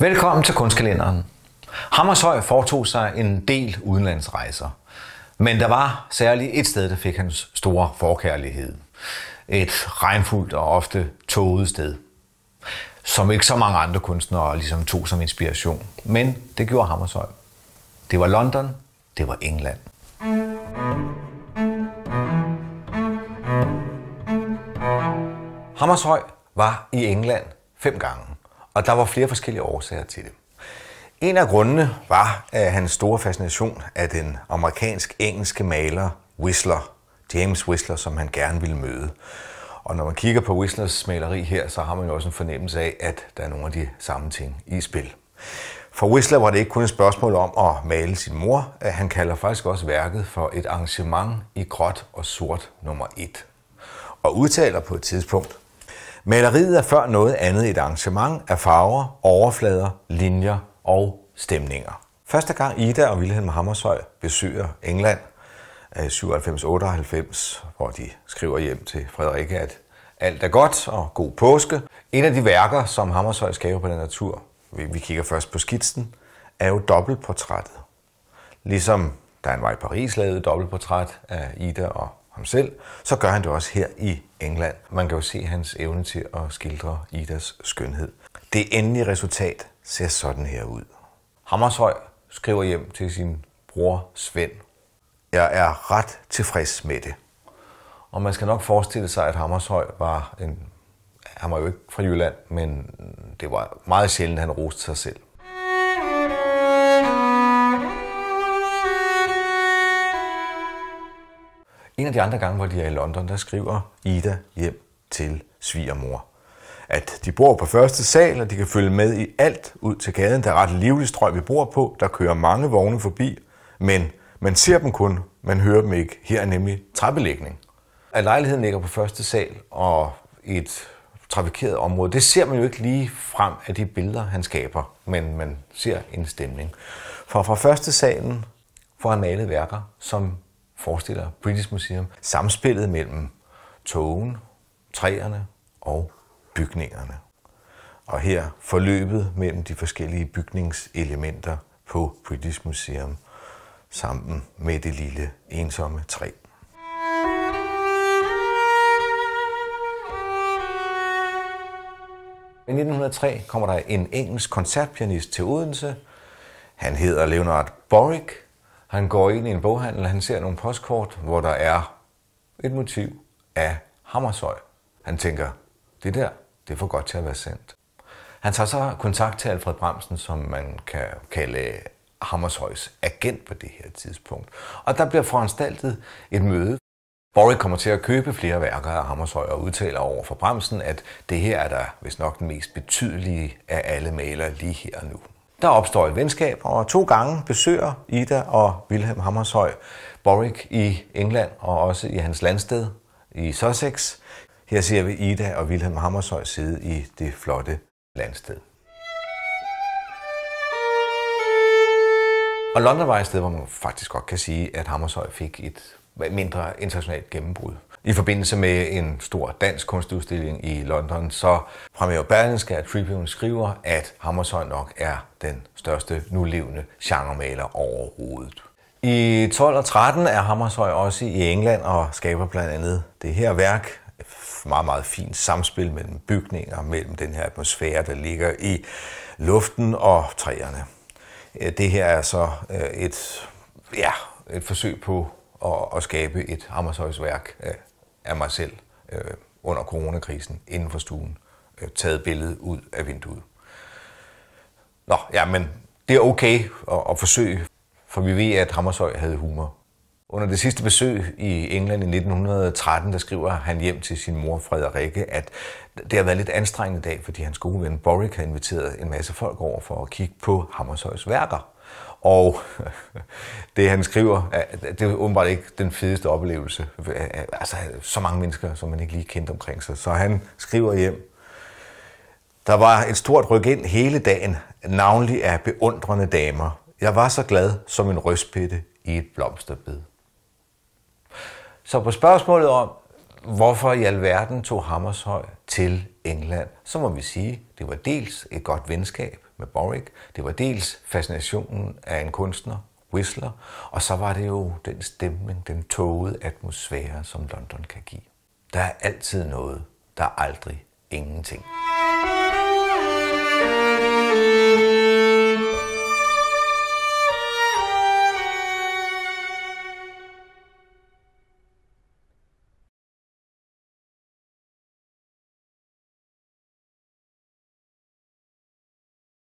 Velkommen til kunstkalenderen. Hammershøj foretog sig en del udenlandsrejser. Men der var særligt et sted, der fik hans store forkærlighed. Et regnfuldt og ofte tåget sted, som ikke så mange andre kunstnere ligesom tog som inspiration. Men det gjorde Hammershøj. Det var London, det var England. Hammershøj var i England fem gange. Og der var flere forskellige årsager til det. En af grundene var at hans store fascination af den amerikansk-engelske maler Whistler, James Whistler, som han gerne ville møde. Og når man kigger på Whistlers maleri her, så har man jo også en fornemmelse af, at der er nogle af de samme ting i spil. For Whistler var det ikke kun et spørgsmål om at male sin mor. Han kalder faktisk også værket for et arrangement i gråt og sort nummer 1. Og udtaler på et tidspunkt, Maleriet er før noget andet et arrangement af farver, overflader, linjer og stemninger. Første gang Ida og Wilhelm Hammershøi besøger England 97-98, øh, hvor de skriver hjem til Frederikke, at alt er godt og god påske. En af de værker, som Hammershøi skaber på den natur, vi kigger først på skitsen, er jo dobbeltportrættet. Ligesom der er en vej i Paris lavet dobbeltportræt af Ida og ham selv, så gør han det også her i England. Man kan jo se hans evne til at skildre Idas skønhed. Det endelige resultat ser sådan her ud. Hammershøj skriver hjem til sin bror Svend. Jeg er ret tilfreds med det. Og man skal nok forestille sig, at Hammershøj var en... Han var jo ikke fra Jylland, men det var meget sjældent, han roste sig selv. af de andre gange, hvor de er i London, der skriver Ida hjem til svigermor. At de bor på første sal, og de kan følge med i alt ud til gaden. Der er ret livlig strøg, vi bor på. Der kører mange vogne forbi, men man ser dem kun, man hører dem ikke. Her er nemlig trappelægning. At lejligheden ligger på første sal og et trafikeret område, det ser man jo ikke lige frem af de billeder, han skaber, men man ser en stemning. For fra første salen får han malet værker, som forestiller British Museum samspillet mellem togen, træerne og bygningerne. Og her forløbet mellem de forskellige bygningselementer på British Museum sammen med det lille ensomme træ. I 1903 kommer der en engelsk koncertpianist til Odense. Han hedder Leonard Borick, han går ind i en boghandel, han ser nogle postkort, hvor der er et motiv af Hammershøj. Han tænker, det der, det får godt til at være sendt. Han tager så kontakt til Alfred Bremsen, som man kan kalde Hammershøjs agent på det her tidspunkt. Og der bliver foranstaltet et møde. Borg kommer til at købe flere værker af Hammershøj og udtaler over for Bremsen, at det her er der hvis nok den mest betydelige af alle maler lige her og nu. Der opstår et venskab, og to gange besøger Ida og Wilhelm Hammershøi Borik i England og også i hans landsted i Sussex. Her ser vi Ida og Wilhelm Hammershøi sidde i det flotte landsted. Og London var et sted, hvor man faktisk godt kan sige, at Hammershøi fik et mindre internationalt gennembrud. I forbindelse med en stor dansk kunstudstilling i London, så fremhæver Berlingske, at Tribune skriver, at Hammershøi nok er den største nulevende genremaler overhovedet. I 12 og 13 er Hammershøi også i England og skaber blandt andet det her værk, et meget, meget fint samspil mellem bygninger, mellem den her atmosfære, der ligger i luften og træerne. Det her er så øh, et, ja, et forsøg på og, og skabe et Hammershøjs værk af mig selv øh, under coronakrisen inden for stuen, øh, taget billedet ud af vinduet. Nå, ja, men det er okay at, at forsøge, for vi ved, at Hammershøj havde humor. Under det sidste besøg i England i 1913, der skriver han hjem til sin mor Frederikke, at det har været lidt anstrengende dag, fordi hans gode ven Boric havde inviteret en masse folk over for at kigge på Hammershøjs værker. Og det, han skriver, det er åbenbart ikke den fedeste oplevelse. Altså, så mange mennesker, som man ikke lige kendte omkring sig. Så han skriver hjem. Der var et stort ryk ind hele dagen, navnlig af beundrende damer. Jeg var så glad som en røstpitte i et blomsterbed. Så på spørgsmålet om, hvorfor i alverden tog Hammershøj til England, så må vi sige, at det var dels et godt venskab, med Boric. Det var dels fascinationen af en kunstner, Whistler, og så var det jo den stemning, den tågede atmosfære, som London kan give. Der er altid noget. Der er aldrig ingenting.